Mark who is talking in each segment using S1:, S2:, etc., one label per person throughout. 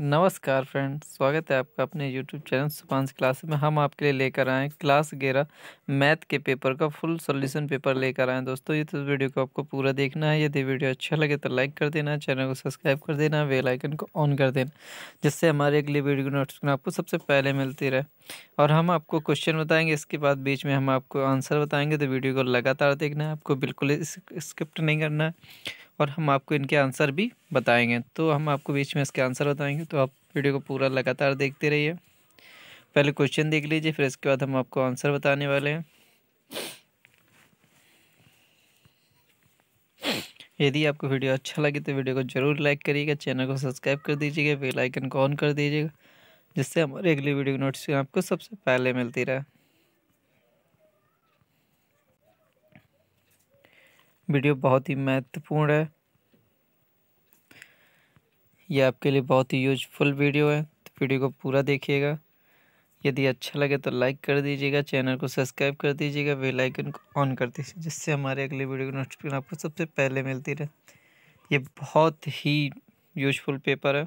S1: नमस्कार फ्रेंड स्वागत है आपका अपने यूट्यूब चैनल सुपांस क्लास में हम आपके लिए लेकर आए क्लास ग्यारह मैथ के पेपर का फुल सॉल्यूशन पेपर लेकर आए दोस्तों ये तो वीडियो को आपको पूरा देखना है यदि वीडियो अच्छा लगे तो लाइक कर देना चैनल को सब्सक्राइब कर देना बेल आइकन को ऑन कर देना जिससे हमारे अगले वीडियो की नोटिफिकेशन आपको सबसे पहले मिलती रहे और हम आपको क्वेश्चन बताएंगे इसके बाद बीच में हम आपको आंसर बताएंगे तो वीडियो को लगातार देखना है आपको बिल्कुल स्किप्ट नहीं करना है और हम आपको इनके आंसर भी बताएंगे तो हम आपको बीच में इसके आंसर बताएंगे तो आप वीडियो को पूरा लगातार देखते रहिए पहले क्वेश्चन देख लीजिए फिर इसके बाद हम आपको आंसर बताने वाले हैं यदि आपको वीडियो अच्छा लगे तो वीडियो को जरूर लाइक करिएगा चैनल को सब्सक्राइब कर दीजिएगा बेल आइकन को ऑन कर दीजिएगा जिससे हमारे अगली वीडियो की नोटिफिकेशन आपको सबसे पहले मिलती रहे वीडियो बहुत ही महत्वपूर्ण है ये आपके लिए बहुत ही यूजफुल वीडियो है तो वीडियो को पूरा देखिएगा यदि अच्छा लगे तो लाइक कर दीजिएगा चैनल को सब्सक्राइब कर दीजिएगा बेल आइकन को ऑन कर दीजिए जिससे हमारे अगले वीडियो की नोटिफिकेशन आपको सबसे पहले मिलती रहे ये बहुत ही यूजफुल पेपर है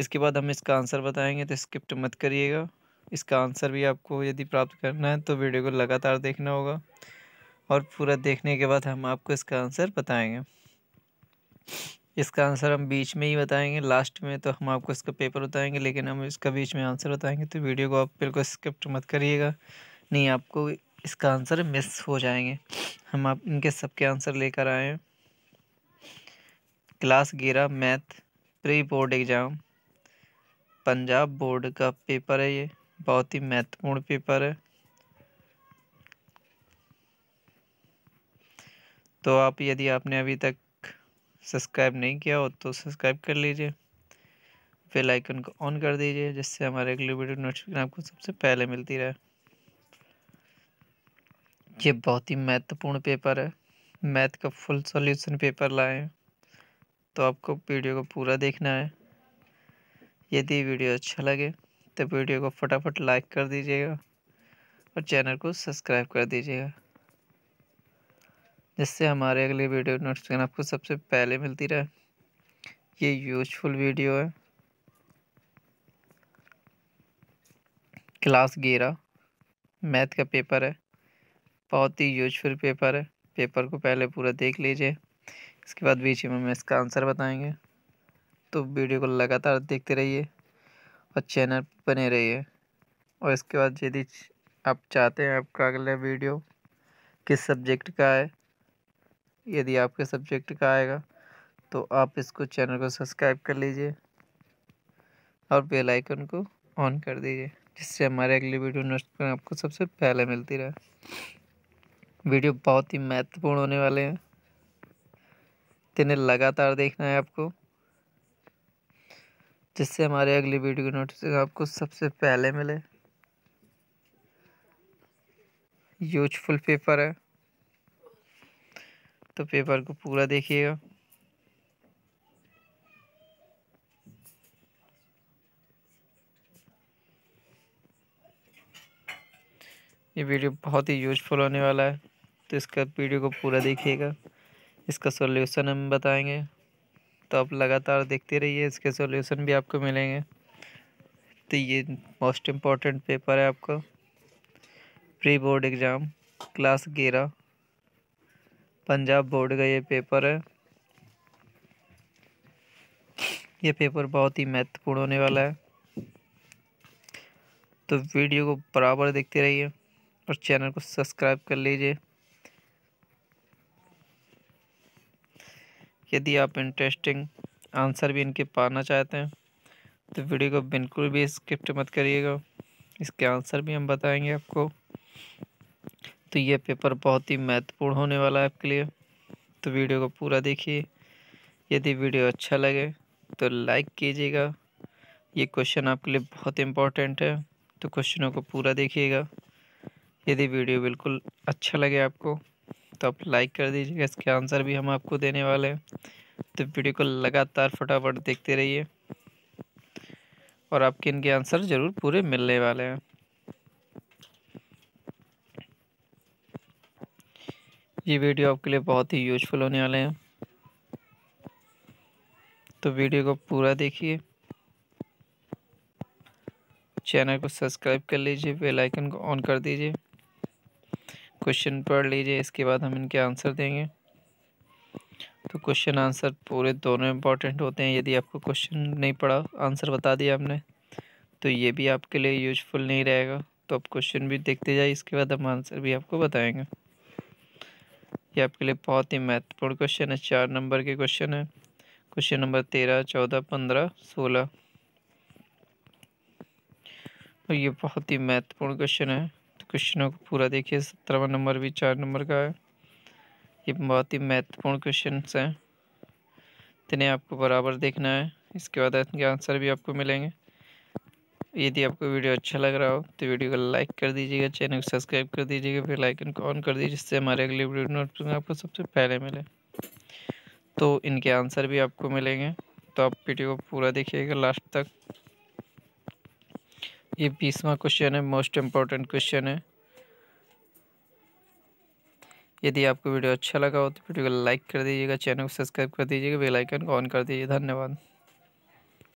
S1: इसके बाद हम इसका आंसर बताएंगे तो स्किप्ट मत करिएगा इसका आंसर भी आपको यदि प्राप्त करना है तो वीडियो को लगातार देखना होगा और पूरा देखने के बाद हम आपको इसका आंसर बताएंगे इसका आंसर हम बीच में ही बताएंगे लास्ट में तो हम आपको इसका पेपर बताएंगे लेकिन हम इसका बीच में आंसर बताएंगे तो वीडियो को आप बिल्कुल स्किप्ट मत करिएगा नहीं आपको इसका आंसर मिस हो जाएंगे हम आप इनके सबके आंसर लेकर आए हैं क्लास ग्यारह math pre board exam Punjab board का पेपर है ये बहुत ही महत्वपूर्ण पेपर है तो आप यदि आपने अभी तक सब्सक्राइब नहीं किया हो तो सब्सक्राइब कर लीजिए फिर आइकन को ऑन कर दीजिए जिससे हमारे अगले वीडियो नोटिफिकेशन आपको सबसे पहले मिलती रहे ये बहुत ही महत्वपूर्ण पेपर है मैथ का फुल सॉल्यूशन पेपर लाए हैं तो आपको वीडियो को पूरा देखना है यदि वीडियो अच्छा लगे तो वीडियो को फटाफट लाइक कर दीजिएगा और चैनल को सब्सक्राइब कर दीजिएगा जिससे हमारे अगले वीडियो नोटिफिकेशन आपको सबसे पहले मिलती रहे ये यूजफुल वीडियो है क्लास ग्यारह मैथ का पेपर है बहुत ही यूजफुल पेपर है पेपर को पहले पूरा देख लीजिए इसके बाद बीच में हम इसका आंसर बताएंगे तो वीडियो को लगातार देखते रहिए और चैनल बने रहिए और इसके बाद यदि आप चाहते हैं आपका अगला वीडियो किस सब्जेक्ट का है यदि आपके सब्जेक्ट का आएगा तो आप इसको चैनल को सब्सक्राइब कर लीजिए और बेल आइकन को ऑन कर दीजिए जिससे हमारे अगले वीडियो नोटिफिकेशन आपको सबसे पहले मिलती रहे वीडियो बहुत ही महत्वपूर्ण होने वाले हैं तेने लगातार देखना है आपको जिससे हमारे अगले वीडियो की नोटिफिकेशन आपको सबसे पहले मिले यूजफुल पेपर है तो पेपर को पूरा देखिएगा ये वीडियो बहुत ही यूजफुल होने वाला है तो इसका वीडियो को पूरा देखिएगा इसका सॉल्यूशन हम बताएंगे तो आप लगातार देखते रहिए इसके सॉल्यूशन भी आपको मिलेंगे तो ये मोस्ट इम्पॉर्टेंट पेपर है आपका प्री बोर्ड एग्ज़ाम क्लास ग्यारह पंजाब बोर्ड का ये पेपर है ये पेपर बहुत ही महत्वपूर्ण होने वाला है तो वीडियो को बराबर देखते रहिए और चैनल को सब्सक्राइब कर लीजिए यदि आप इंटरेस्टिंग आंसर भी इनके पाना चाहते हैं तो वीडियो को बिल्कुल भी स्किप्ट मत करिएगा इसके आंसर भी हम बताएंगे आपको तो ये पेपर बहुत ही महत्वपूर्ण होने वाला है आपके लिए तो वीडियो को पूरा देखिए यदि वीडियो अच्छा लगे तो लाइक कीजिएगा ये क्वेश्चन आपके लिए बहुत इम्पोर्टेंट है तो क्वेश्चनों को पूरा देखिएगा यदि वीडियो बिल्कुल अच्छा लगे आपको तो आप लाइक कर दीजिएगा इसके आंसर भी हम आपको देने वाले हैं तो वीडियो को लगातार फटाफट देखते रहिए और आपके इनके आंसर ज़रूर पूरे मिलने वाले हैं ये वीडियो आपके लिए बहुत ही यूजफुल होने वाले हैं तो वीडियो को पूरा देखिए चैनल को सब्सक्राइब कर लीजिए बेल आइकन को ऑन कर दीजिए क्वेश्चन पढ़ लीजिए इसके बाद हम इनके आंसर देंगे तो क्वेश्चन आंसर पूरे दोनों इम्पॉर्टेंट होते हैं यदि आपको क्वेश्चन नहीं पढ़ा आंसर बता दिया हमने तो ये भी आपके लिए यूजफुल नहीं रहेगा तो आप क्वेश्चन भी देखते जाइए इसके बाद हम आंसर भी आपको बताएंगे ये आपके लिए बहुत ही महत्वपूर्ण क्वेश्चन है चार नंबर के क्वेश्चन है क्वेश्चन नंबर तेरह चौदह पंद्रह सोलह और ये बहुत ही महत्वपूर्ण क्वेश्चन है तो क्वेश्चनों को पूरा देखिए सत्रहवा नंबर भी चार नंबर का है ये बहुत ही महत्वपूर्ण क्वेश्चन हैं इतने आपको बराबर देखना है इसके बाद इनके आंसर भी आपको मिलेंगे यदि आपको वीडियो अच्छा लग रहा हो तो वीडियो को लाइक कर दीजिएगा चैनल को सब्सक्राइब कर दीजिएगा फिर आइकन को ऑन कर दीजिए जिससे हमारे अगले वीडियो नोटिफिकेशन आपको सबसे पहले मिले तो इनके आंसर भी आपको मिलेंगे तो आप वीडियो को पूरा देखिएगा लास्ट तक ये बीसवा क्वेश्चन है मोस्ट इम्पॉर्टेंट क्वेश्चन है यदि आपको वीडियो अच्छा लगा हो तो वीडियो को लाइक कर दीजिएगा चैनल को सब्सक्राइब कर दीजिएगा बेल आइकन को ऑन कर दीजिए धन्यवाद